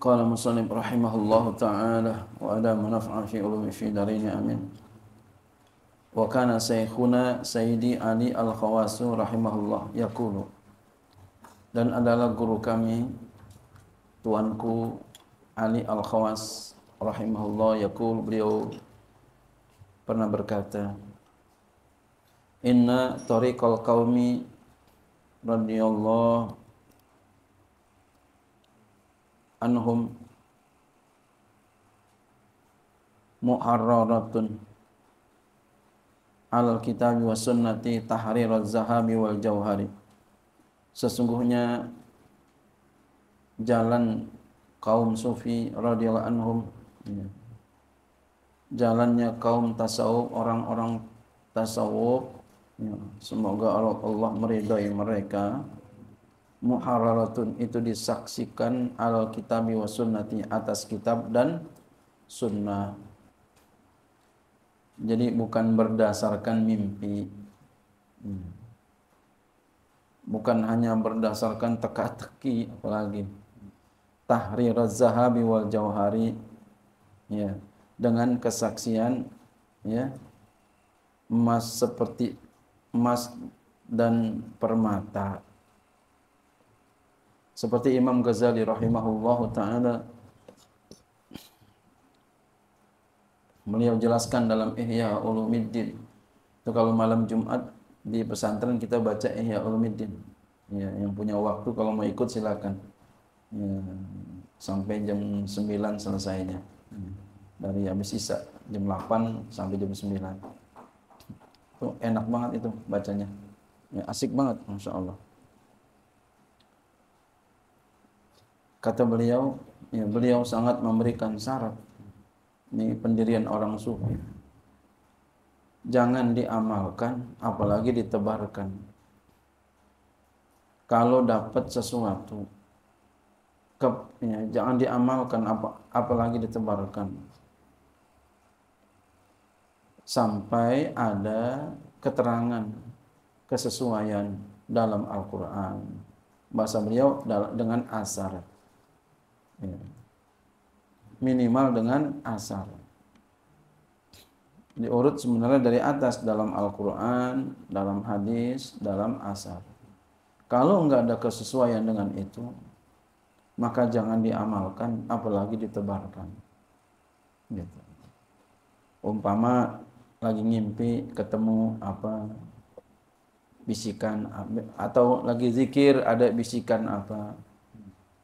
Qala musallim rahimahullahu ta'ala wa ada manaf'a fi ulumi fi darini amin. Wa kana saykhuna Sayyidi Ali Al-Khawasu rahimahullah yakulu. Dan adalah guru kami tuanku Ali Al-Khawas rahimahullah yakul beliau pernah berkata Inna tariqal qawmi radiyallahu anhum muharraratun alal kitab wa sunnati tahrir zahabi wal jauhari sesungguhnya jalan kaum sufi radhiyallahu anhum ya, jalannya kaum tasawuf orang-orang tasawuf ya, semoga Allah meridai mereka muharraratun itu disaksikan alal kitabi wa sunnati atas kitab dan sunnah jadi bukan berdasarkan mimpi hmm. bukan hanya berdasarkan teka-teki apalagi tahrir zahabi wal jauhari ya dengan kesaksian ya emas seperti emas dan permata seperti Imam Ghazali rahimahullahu taala beliau jelaskan dalam Ihya Ulumiddin. itu kalau malam Jumat di pesantren kita baca Ihya Ulumiddin. ya yang punya waktu kalau mau ikut silakan ya, sampai jam 9 selesainya dari habis sisa jam 8 sampai jam 9 itu enak banget itu bacanya ya, asik banget Masya Allah kata beliau ya, beliau sangat memberikan syarat ini pendirian orang sufi jangan diamalkan apalagi ditebarkan kalau dapat sesuatu ke, ya, jangan diamalkan apa, apalagi ditebarkan sampai ada keterangan kesesuaian dalam Al-Quran bahasa beliau dengan asar minimal dengan asar diurut sebenarnya dari atas dalam Al-Quran, dalam hadis, dalam asar. Kalau nggak ada kesesuaian dengan itu, maka jangan diamalkan, apalagi ditebarkan. Gitu. Umpama lagi ngimpi ketemu apa bisikan atau lagi zikir ada bisikan apa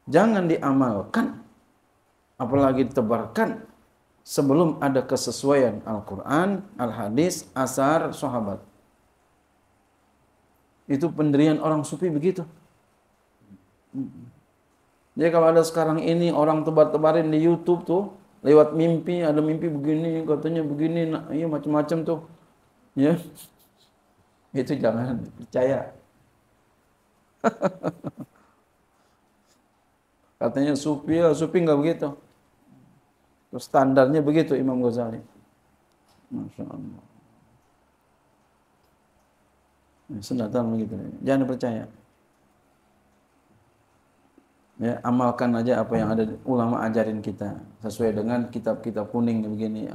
Jangan diamalkan, apalagi ditebarkan sebelum ada kesesuaian Al-Quran, Al-Hadis, Asar, Sahabat. Itu pendirian orang sufi begitu. Jadi ya, kalau ada sekarang ini orang tebar-tebarin di YouTube tuh, lewat mimpi, ada mimpi begini, katanya begini, nah, iya macam-macam tuh. Ya. Itu jangan percaya. Katanya Sufi, ya Sufi nggak begitu. Terus standarnya begitu Imam Ghazali. Masya Allah. Ya, begitu. Jangan percaya. Ya, amalkan aja apa yang ada ulama ajarin kita sesuai dengan kitab-kitab kuning begini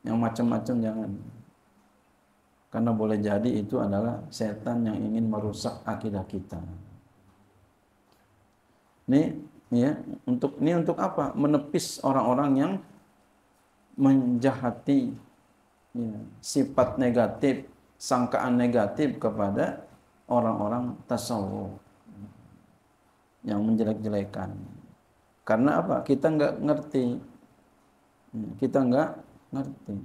Yang macam-macam jangan. Karena boleh jadi itu adalah setan yang ingin merusak akidah kita. Ini ya, untuk ini untuk apa? Menepis orang-orang yang menjahati ya, sifat negatif, sangkaan negatif kepada orang-orang tasawuf yang menjelek-jelekan. Karena apa? Kita nggak ngerti. Ya, kita nggak ngerti.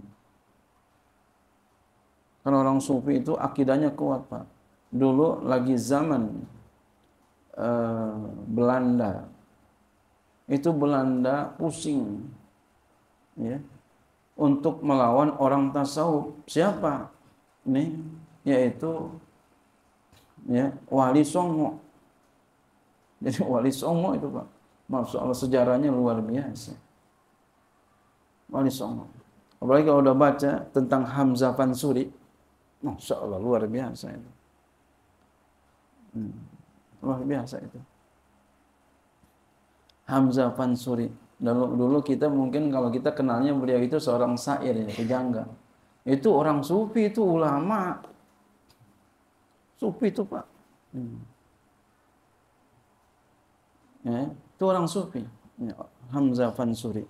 Karena orang sufi itu akidahnya kuat, Pak. Dulu lagi zaman Eh, Belanda itu Belanda pusing ya untuk melawan orang tasawuf siapa nih yaitu ya Wali Songo jadi Wali Songo itu pak Maksud Allah sejarahnya luar biasa Wali Songo apalagi kalau udah baca tentang Hamzah Fansuri masya Allah luar biasa itu hmm luar biasa itu Hamzah Fansuri dulu dulu kita mungkin kalau kita kenalnya beliau itu seorang syair ya pejangga itu orang sufi itu ulama sufi itu pak hmm. ya, itu orang sufi ya, Hamzah Fansuri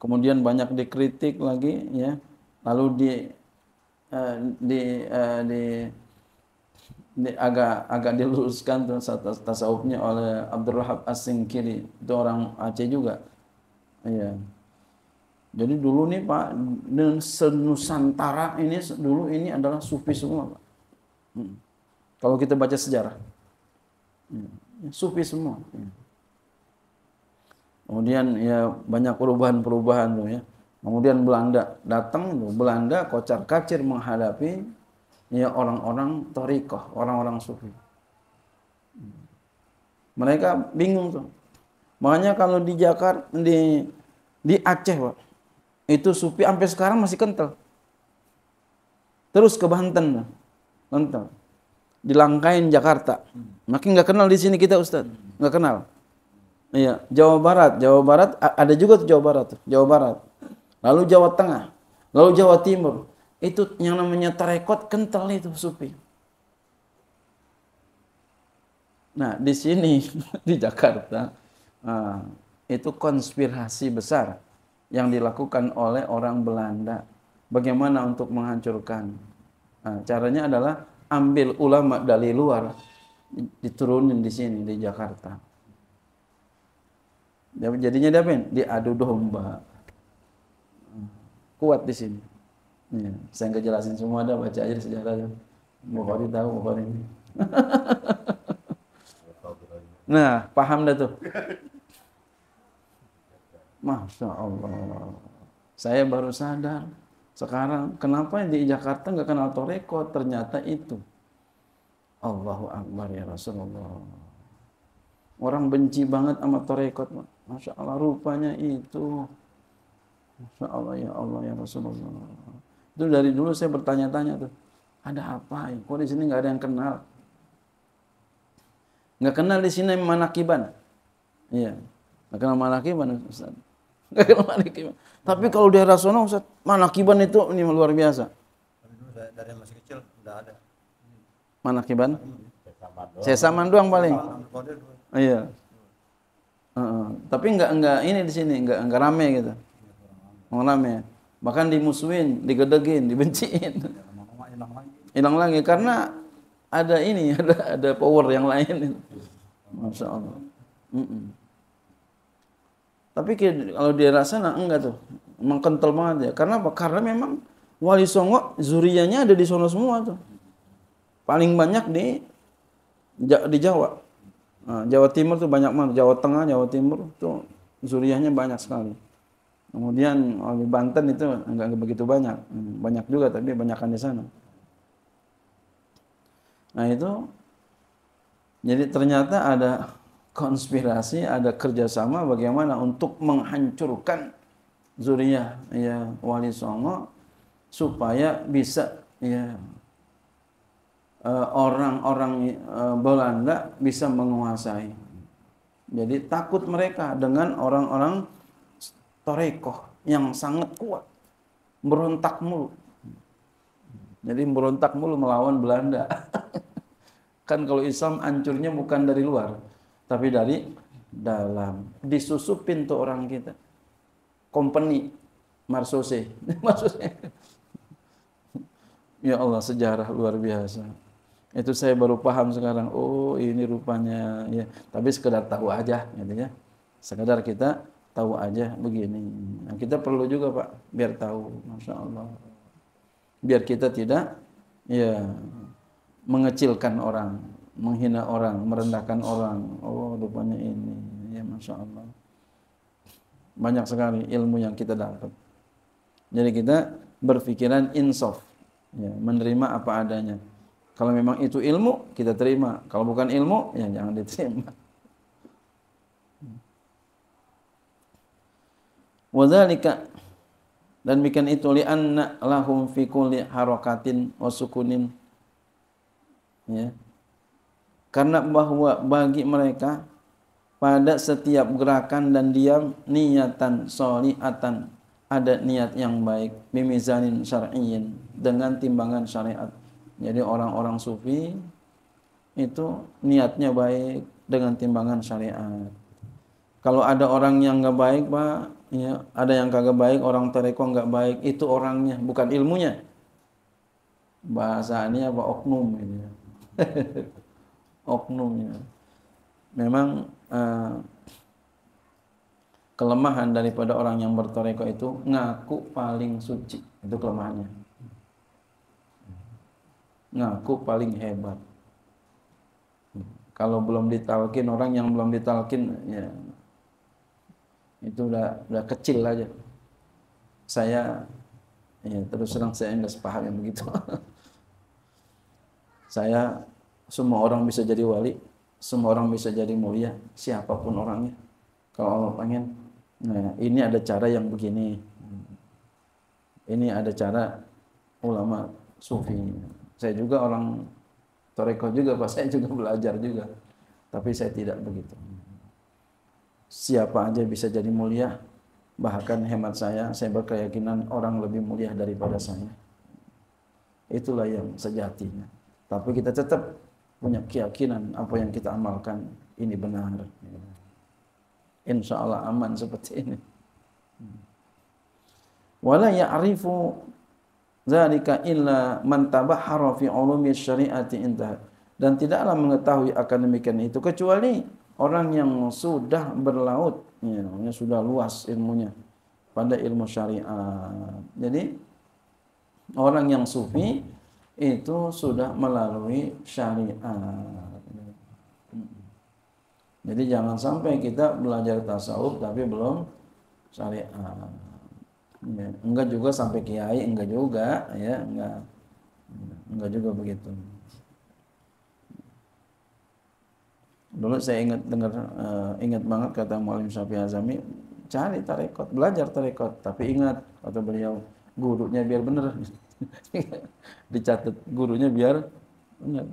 kemudian banyak dikritik lagi ya lalu di uh, di uh, di agak agak diluruskan tasawufnya oleh Abdul Rahab as itu orang Aceh juga iya jadi dulu nih Pak Senusantara ini dulu ini adalah sufi semua Pak hmm. kalau kita baca sejarah hmm. ya, sufi semua hmm. kemudian ya banyak perubahan-perubahan tuh ya kemudian Belanda datang tuh Belanda kocar kacir menghadapi ya orang-orang torikoh, orang-orang sufi. Mereka bingung tuh. Makanya kalau di Jakarta, di di Aceh, Pak, itu sufi sampai sekarang masih kental. Terus ke Banten, kental. Di Langkain, Jakarta. Makin nggak kenal di sini kita Ustaz, nggak kenal. Iya, Jawa Barat, Jawa Barat ada juga tuh Jawa Barat, Jawa Barat. Lalu Jawa Tengah, lalu Jawa Timur, itu yang namanya terekot kental itu supi. Nah, di sini di Jakarta ah, itu konspirasi besar yang dilakukan oleh orang Belanda. Bagaimana untuk menghancurkan? Nah, caranya adalah ambil ulama dari luar diturunin di sini di Jakarta. Jadinya dia Diadu domba. Ah, kuat di sini. Ya, saya nggak jelasin semua ada baca aja sejarahnya, sejarah ya. Bukhari tahu Bukhari ini. nah, paham dah tuh. Masya Allah. Saya baru sadar sekarang kenapa di Jakarta nggak kenal toreko ternyata itu. Allahu Akbar ya Rasulullah. Orang benci banget sama torekot. Masya Allah rupanya itu. Masya Allah ya Allah ya Rasulullah. Itu dari dulu saya bertanya-tanya tuh, ada apa? Kok di sini nggak ada yang kenal? Nggak kenal di sini manakiban. Iya, nggak kenal manakiban Ustaz. Nggak kenal manakiban. Tapi kalau di daerah sana, Ustaz, manakiban itu ini luar biasa. Dari dulu dari masih kecil nggak ada. Manakiban? Sesaman doang paling. Iya. Uh, tapi nggak nggak ini di sini nggak nggak rame gitu. Nggak rame bahkan dimusuhin, digedegin, dibenciin. Hilang lagi karena ada ini, ada ada power yang lain. Masya Allah. Mm -mm. Tapi kalau dia rasa nah, enggak tuh, mengkental banget ya. Karena apa? Karena memang Wali Songo zurianya ada di sono semua tuh. Paling banyak di di Jawa. Nah, Jawa Timur tuh banyak banget, Jawa Tengah, Jawa Timur tuh zuriahnya banyak sekali. Kemudian di Banten itu enggak begitu banyak, banyak juga tapi banyakkan di sana. Nah itu, jadi ternyata ada konspirasi, ada kerjasama bagaimana untuk menghancurkan zuriyah ya Wali Songo supaya bisa ya eh, orang-orang eh, Belanda bisa menguasai. Jadi takut mereka dengan orang-orang torekoh yang sangat kuat, berontak mulu. Jadi berontak mulu melawan Belanda. kan kalau Islam hancurnya bukan dari luar, tapi dari dalam. Disusupin tuh orang kita. Company Marsose. Marsose. ya Allah, sejarah luar biasa. Itu saya baru paham sekarang. Oh, ini rupanya ya. Tapi sekedar tahu aja gitu ya. Sekedar kita tahu aja begini. Nah, kita perlu juga Pak biar tahu, masya Allah. Biar kita tidak ya mengecilkan orang, menghina orang, merendahkan orang. Oh rupanya ini, ya masya Allah. Banyak sekali ilmu yang kita dapat. Jadi kita berpikiran insaf, ya, menerima apa adanya. Kalau memang itu ilmu, kita terima. Kalau bukan ilmu, ya jangan diterima. Wadhalika dan bikin itu li anna lahum fi kulli harakatin wa sukunin ya karena bahwa bagi mereka pada setiap gerakan dan diam niatan soliatan ada niat yang baik mimizanin syar'iyin dengan timbangan syariat jadi orang-orang sufi itu niatnya baik dengan timbangan syariat kalau ada orang yang nggak baik pak ya, ada yang kagak baik orang tereko nggak baik itu orangnya bukan ilmunya Bahasanya apa oknum ini ya. oknumnya memang uh, kelemahan daripada orang yang bertoreko itu ngaku paling suci itu kelemahannya ngaku paling hebat kalau belum ditalkin orang yang belum ditalkin ya itu udah udah kecil aja saya ya terus terang saya nggak sepaham yang begitu saya semua orang bisa jadi wali semua orang bisa jadi mulia siapapun orangnya kalau Allah pengen nah ini ada cara yang begini ini ada cara ulama sufi saya juga orang toreko juga pak saya juga belajar juga tapi saya tidak begitu siapa aja bisa jadi mulia bahkan hemat saya saya berkeyakinan orang lebih mulia daripada saya itulah yang sejatinya tapi kita tetap punya keyakinan apa yang kita amalkan ini benar insya Allah aman seperti ini wala ya'rifu zalika illa man tabahhara fi ulumi syariati dan tidaklah mengetahui akan demikian itu kecuali orang yang sudah berlaut ya, sudah luas ilmunya pada ilmu syariat jadi orang yang sufi itu sudah melalui syariat jadi jangan sampai kita belajar tasawuf tapi belum syariat ya, enggak juga sampai kiai enggak juga ya enggak enggak juga begitu Dulu saya ingat dengar uh, ingat banget kata Mualim Syafi Azami, cari tarekat belajar tarekat tapi ingat kata beliau gurunya biar bener. Dicatat gurunya biar bener.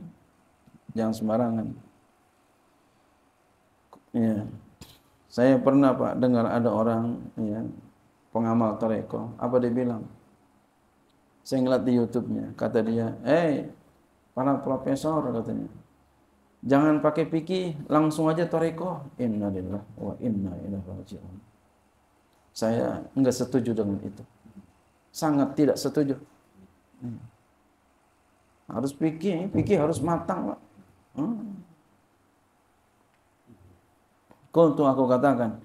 Jangan sembarangan. Ya. Saya pernah Pak dengar ada orang ya, pengamal tarekat apa dia bilang? Saya ngeliat di YouTube-nya, kata dia, "Eh, hey, para profesor," katanya Jangan pakai pikir, langsung aja toriko. Innalillah wa inna ilaihi raji'un. Saya enggak setuju dengan itu. Sangat tidak setuju. Hmm. Harus pikir, pikir harus matang, Pak. Hmm. Kuntu aku katakan,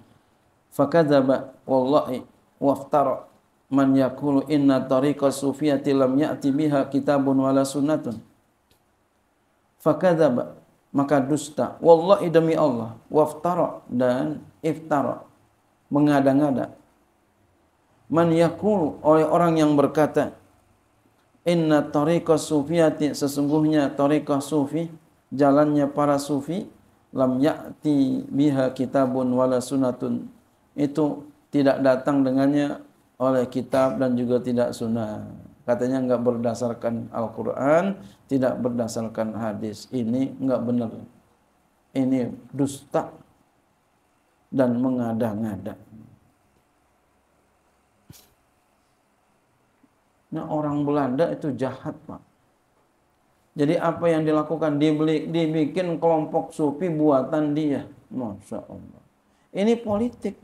fakadzaba wallahi waftara man yakulu inna tariqa sufiyati lam ya'ti biha kitabun wala sunnatun. Fakadzaba maka dusta. Wallahi demi Allah, waftara dan iftara mengada-ngada. Man yakul oleh orang yang berkata, Inna tariqah sufiyati sesungguhnya tariqah sufi jalannya para sufi lam ya'ti biha kitabun wala sunatun itu tidak datang dengannya oleh kitab dan juga tidak sunnah katanya nggak berdasarkan Al-Quran, tidak berdasarkan hadis. Ini nggak benar. Ini dusta dan mengada-ngada. Nah orang Belanda itu jahat pak. Jadi apa yang dilakukan dibeli, dibikin kelompok sufi buatan dia. Masya Allah. Ini politik.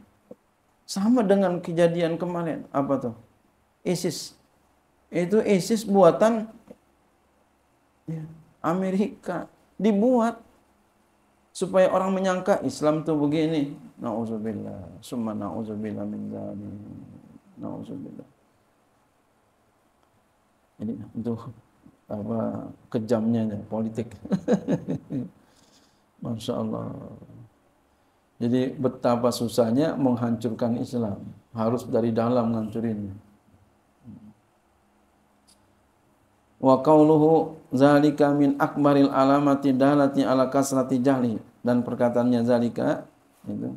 Sama dengan kejadian kemarin. Apa tuh? ISIS itu ISIS buatan Amerika dibuat supaya orang menyangka Islam tuh begini. Nauzubillah, summa nauzubillah min dzalik. Nauzubillah. Jadi itu apa kejamnya ya, politik. Masya Allah. Jadi betapa susahnya menghancurkan Islam. Harus dari dalam menghancurinnya. wa qauluhu zalika min akbaril alamati dalati ala kasrati jahli dan perkataannya zalika itu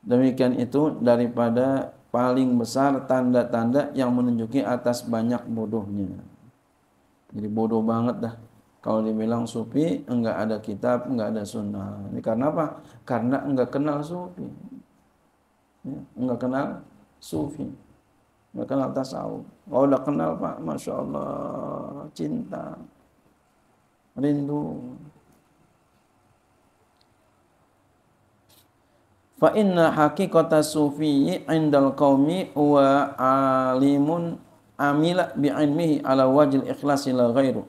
demikian itu daripada paling besar tanda-tanda yang menunjuki atas banyak bodohnya jadi bodoh banget dah kalau dibilang sufi enggak ada kitab enggak ada sunnah ini karena apa karena enggak kenal sufi ya, enggak kenal sufi Nggak kenal tasawuf. Kalau oh, udah kenal Pak, Masya Allah, cinta, rindu. Fa inna haqiqata sufiyyi indal qaumi wa alimun amila bi ala wajil ikhlasi la ghairu.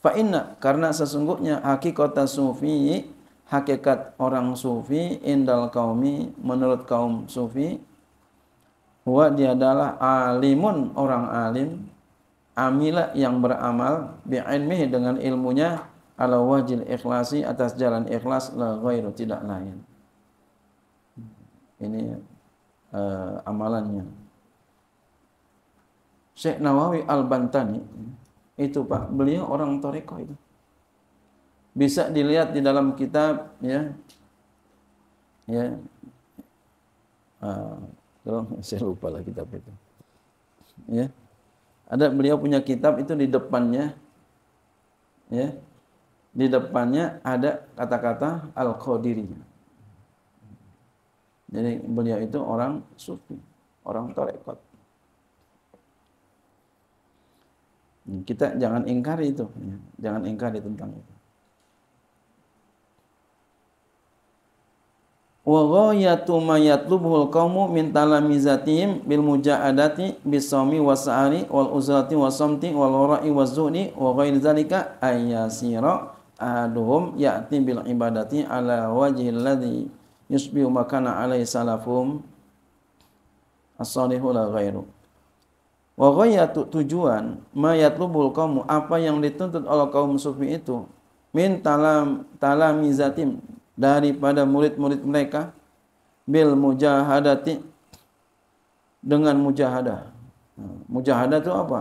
Fa inna karena sesungguhnya haqiqata sufiyyi hakikat orang sufi indal qaumi menurut kaum sufi Huwa dia adalah alimun orang alim amila yang beramal bi'ilmihi dengan ilmunya ala wajil ikhlasi atas jalan ikhlas la ghairu tidak lain. Ini uh, amalannya. Syekh Nawawi Al-Bantani itu Pak, beliau orang Toreko itu. Bisa dilihat di dalam kitab ya. Ya. Uh, Oh, saya lupa lah kitab itu. Ya. Ada beliau punya kitab itu di depannya ya. Di depannya ada kata-kata Al-Qadiri. Jadi beliau itu orang sufi, orang tarekat. Kita jangan ingkari itu, ya. jangan ingkari tentang itu. wa ghayatu ma yatlubuhul qawmu min talamizatihim bil mujahadati bisawmi wasahari wal uzrati wasamti wal wara'i wazuhdi wa ghairi zalika ayyasira ahaduhum ya'ti bil ibadati ala wajhi alladhi yusbihu makana alaihi salafum as-salihu la ghairu wa ghayatu tujuan ma yatlubul qawmu apa yang dituntut oleh kaum sufi itu min talam talamizatim daripada murid-murid mereka bil mujahadati dengan mujahadah. Nah, mujahadah itu apa?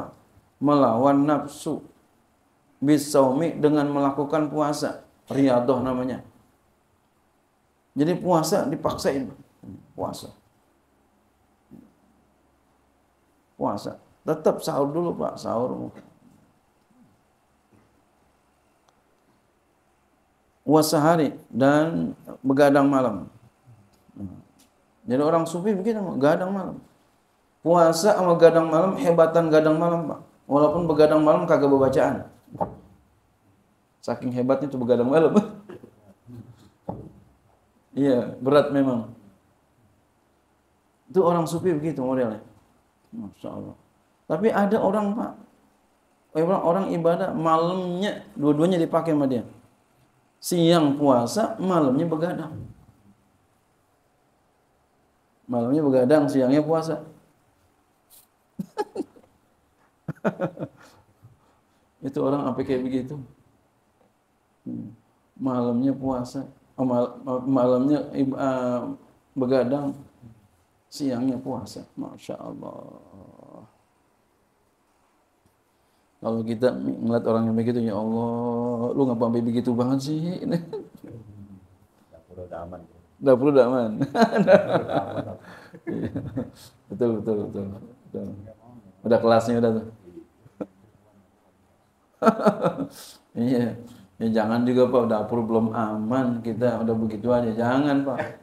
Melawan nafsu. Bisaumi dengan melakukan puasa. riyadhah namanya. Jadi puasa dipaksain. Puasa. Puasa. Tetap sahur dulu Pak, sahur. puasa hari dan begadang malam. Jadi orang sufi begitu, begadang malam. Puasa sama begadang malam, hebatan begadang malam, Pak. Walaupun begadang malam kagak bacaan. Saking hebatnya itu begadang malam. iya, berat memang. Itu orang sufi begitu modelnya. Masya Allah. Tapi ada orang, Pak. Orang, orang ibadah malamnya, dua-duanya dipakai sama dia siang puasa, malamnya begadang. Malamnya begadang, siangnya puasa. Itu orang apa kayak begitu? Hmm. Malamnya puasa, oh, malamnya ah, begadang, siangnya puasa. Masya Allah kalau kita ngeliat orang yang begitu ya Allah lu ngapa sampai begitu banget sih ini dapur udah aman dapur udah aman betul betul betul, udah kelasnya udah tuh iya ya jangan juga pak dapur belum aman kita udah begitu aja jangan pak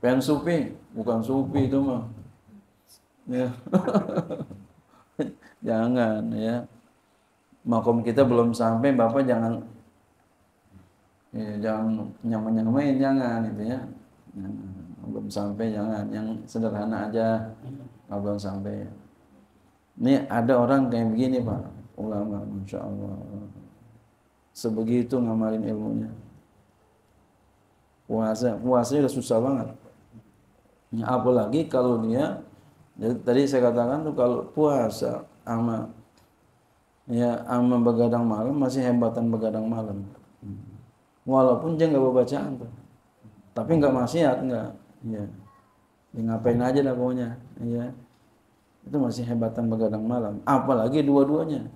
pengen supi bukan supi itu mah ya jangan ya makom kita belum sampai bapak jangan ya, jangan nyaman nyamain jangan gitu ya belum sampai jangan yang sederhana aja kalau belum sampai ini ada orang kayak begini pak ulama masya Allah sebegitu ngamalin ilmunya puasa puasanya udah susah banget apalagi kalau dia jadi tadi saya katakan tuh kalau puasa sama ya ama begadang malam masih hebatan begadang malam walaupun dia nggak bacaan tuh tapi nggak maksiat nggak ya. ya ngapain aja lah pokoknya ya itu masih hebatan begadang malam apalagi dua-duanya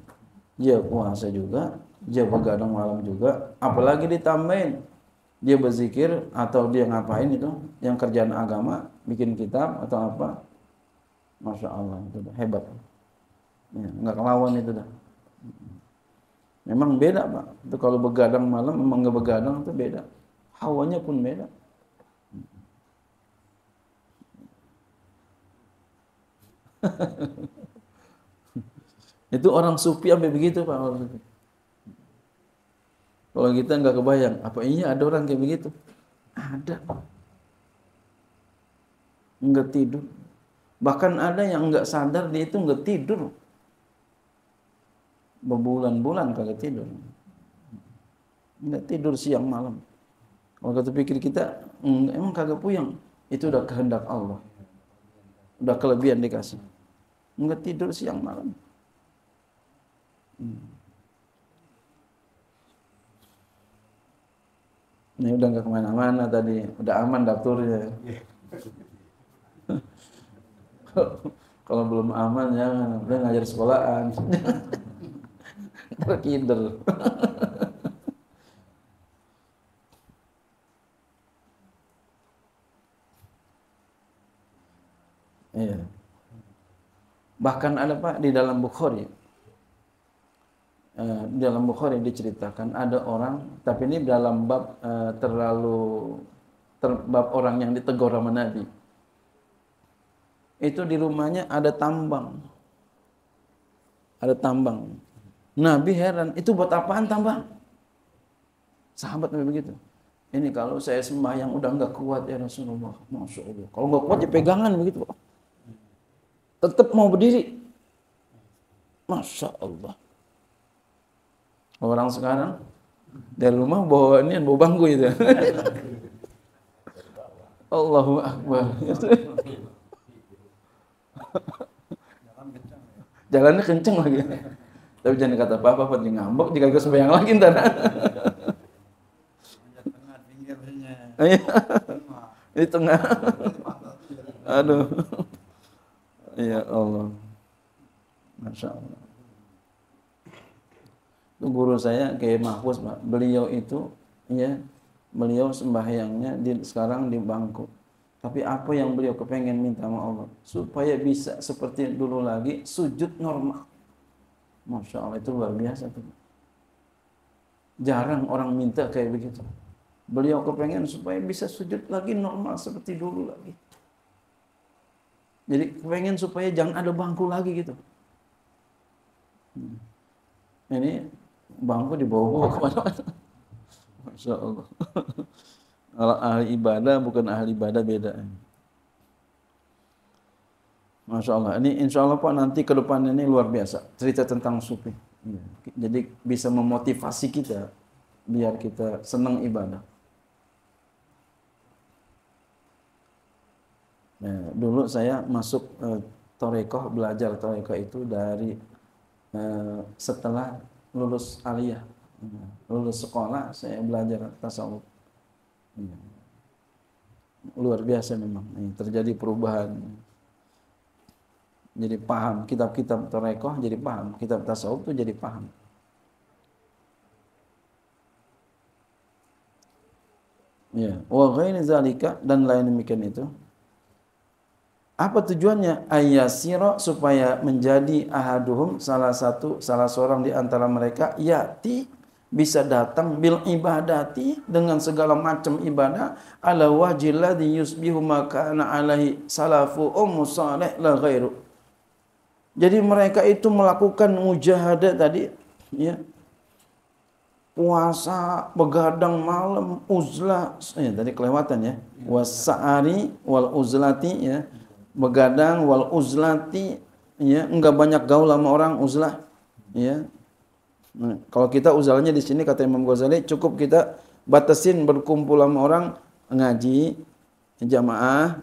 dia puasa juga dia begadang malam juga apalagi ditambahin dia berzikir atau dia ngapain itu yang kerjaan agama bikin kitab atau apa masya Allah itu dah. hebat ya, nggak kelawan itu dah Memang beda pak. Itu kalau begadang malam, memang nggak begadang itu beda. Hawanya pun beda. itu orang supi sampai begitu pak. Kalau kita nggak kebayang, apa ini iya ada orang kayak begitu? Ada. Nggak tidur. Bahkan ada yang nggak sadar dia itu nggak tidur berbulan-bulan kagak tidur. Enggak tidur siang malam. Kalau kata pikir kita, hmm, emang kagak puyeng. Itu udah kehendak Allah. Udah kelebihan dikasih. Enggak tidur siang malam. Hmm. Ini udah enggak kemana-mana tadi, udah aman dapurnya. Kalau belum aman ya, udah ngajar sekolahan. terkidul Iya. Bahkan ada Pak di dalam Bukhari. Eh, di dalam Bukhari diceritakan ada orang, tapi ini dalam bab eh, terlalu ter, bab orang yang ditegur sama Nabi. Itu di rumahnya ada tambang. Ada tambang. Nabi heran, itu buat apaan tambah? Sahabat Nabi begitu. Ini kalau saya sembahyang udah nggak kuat ya Rasulullah. Masya Allah. Kalau nggak kuat ya pegangan begitu. Tetap mau berdiri. Masya Allah. Orang sekarang dari rumah bawa ini bawa bangku itu. Allahu Akbar. Jalannya kenceng lagi. Tapi jangan kata apa buat jadi ngambek, jika gue sembahyang lagi ntar. Iya. Di tengah. Aduh. Ya Allah. Masya Allah. Itu guru saya kayak Mahfuz, Pak. Beliau itu ya beliau sembahyangnya di, sekarang di bangku. Tapi apa yang beliau kepengen minta sama Allah supaya bisa seperti dulu lagi sujud normal. Masya Allah itu luar biasa tuh. Jarang orang minta kayak begitu. Beliau kepengen supaya bisa sujud lagi normal seperti dulu lagi. Jadi kepengen supaya jangan ada bangku lagi gitu. Hmm. Ini bangku dibawa-bawa kemana-mana. Masya Allah. Ahli ibadah bukan ahli ibadah beda. Masya Allah. Ini insya Allah Pak nanti ke depan ini luar biasa. Cerita tentang sufi. Iya. Jadi bisa memotivasi kita biar kita senang ibadah. Nah, dulu saya masuk e, torekoh, belajar torekoh itu dari e, setelah lulus aliyah. Nah, lulus sekolah saya belajar tasawuf. Iya. Luar biasa memang. Nah, terjadi perubahan jadi paham kitab-kitab terekoh jadi paham kitab tasawuf itu jadi paham ya wa zalika dan lain demikian itu apa tujuannya ayasiro supaya menjadi ahaduhum salah satu salah seorang di antara mereka yati bisa datang bil ibadati dengan segala macam ibadah ala wajilladhi yusbihu makaana alaihi salafu ummu salih la ghairu jadi mereka itu melakukan mujahadah tadi ya. Puasa, begadang malam, uzlah, ya, tadi kelewatan ya. Wasa'ari wal uzlati ya. Begadang wal uzlati ya, enggak banyak gaul sama orang uzlah ya. Nah, kalau kita uzlahnya di sini kata Imam Ghazali cukup kita batasin berkumpul sama orang ngaji jamaah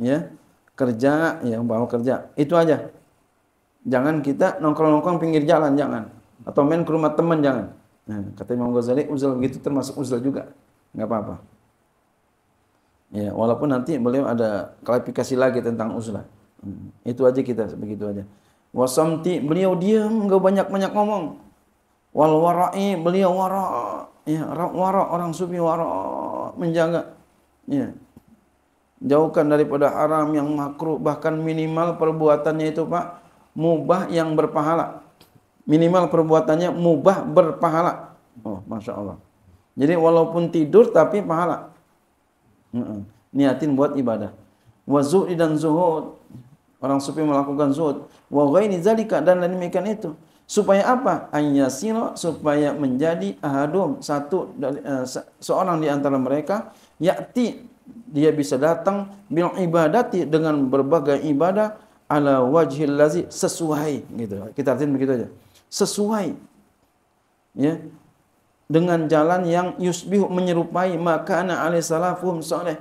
ya kerja ya bawa kerja itu aja Jangan kita nongkrong-nongkrong pinggir jalan, jangan. Atau main ke rumah teman, jangan. Nah, kata Imam Ghazali, uzlah begitu termasuk uzlah juga. Nggak apa-apa. Ya, walaupun nanti beliau ada klarifikasi lagi tentang uzlah. Hmm, itu aja kita, begitu aja. Wasamti, beliau diam, enggak banyak-banyak ngomong. Wal warai, beliau wara. Ya, wara, orang sufi wara. Menjaga. Ya, jauhkan daripada haram yang makruh bahkan minimal perbuatannya itu pak mubah yang berpahala. Minimal perbuatannya mubah berpahala. Oh, masya Allah. Jadi walaupun tidur tapi pahala. Niatin buat ibadah. Wazudi dan zuhud. Orang sufi melakukan zuhud. Wa zalika dan lain demikian itu. Supaya apa? silo supaya menjadi ahadum satu eh, seorang di antara mereka yakti dia bisa datang bil ibadati dengan berbagai ibadah ala wajhil lazi sesuai gitu. Kita artiin begitu aja. Sesuai. Ya. Dengan jalan yang yusbihu menyerupai maka ana alai salafum soleh.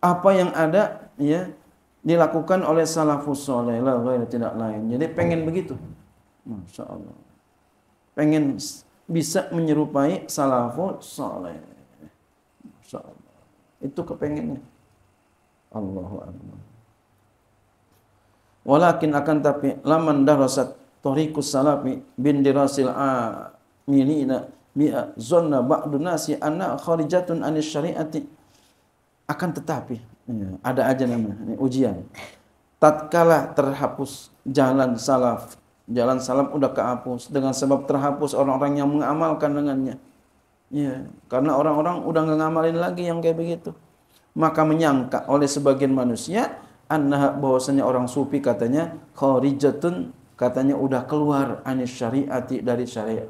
Apa yang ada ya dilakukan oleh salafus soleh la tidak lain. Jadi pengen begitu. Masya Allah. Pengen bisa menyerupai salafus soleh. Masya Allah. Itu kepengennya. Allahu Akbar. Walakin akan tapi laman darasat tariqus salafi bin dirasil amilina bi'a zonna ba'du nasi anna kharijatun anis syariati akan tetapi ya, ada aja namanya ini ujian tatkala terhapus jalan salaf jalan salaf udah kehapus dengan sebab terhapus orang-orang yang mengamalkan dengannya ya karena orang-orang udah nggak ngamalin lagi yang kayak begitu maka menyangka oleh sebagian manusia annaha bahwasanya orang sufi katanya kharijatun katanya udah keluar anis syariati dari syariat.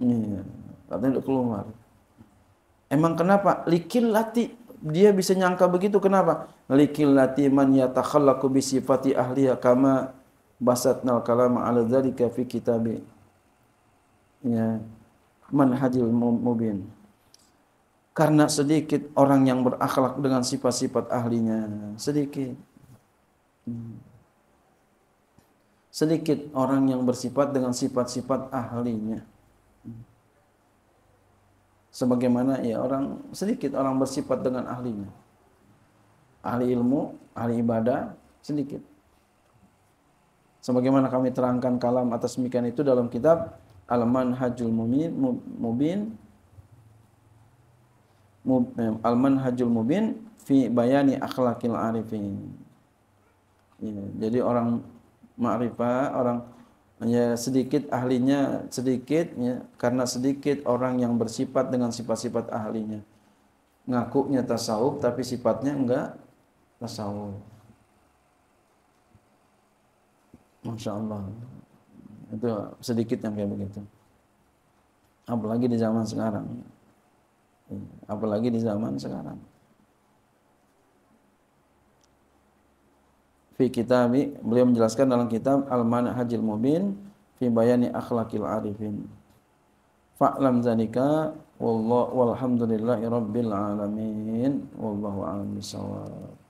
Iya, katanya udah keluar. Emang kenapa? Likil lati dia bisa nyangka begitu kenapa? Likil lati man yatakhallaqu bi sifati ahliha kama basatnal kalama ala dzalika fi kitabi. Ya. Manhajil mubin. Karena sedikit orang yang berakhlak dengan sifat-sifat ahlinya, sedikit. Hmm. Sedikit orang yang bersifat dengan sifat-sifat ahlinya. Hmm. Sebagaimana ya orang sedikit orang bersifat dengan ahlinya. Ahli ilmu, ahli ibadah, sedikit. Sebagaimana kami terangkan kalam atas mikan itu dalam kitab Al-Manhajul Mubin Eh, al manhajul mubin fi bayani akhlakil arifin ya, jadi orang ma'rifah orang ya sedikit ahlinya sedikit ya, karena sedikit orang yang bersifat dengan sifat-sifat ahlinya ngakunya tasawuf tapi sifatnya enggak tasawuf Masya Allah itu sedikit yang kayak begitu apalagi di zaman sekarang apalagi di zaman sekarang fi kitabi beliau menjelaskan dalam kitab al manhajil mubin fi bayani akhlaqil arifin fa'lam zanika wallahu walhamdulillahi rabbil alamin wallahu alamin sawab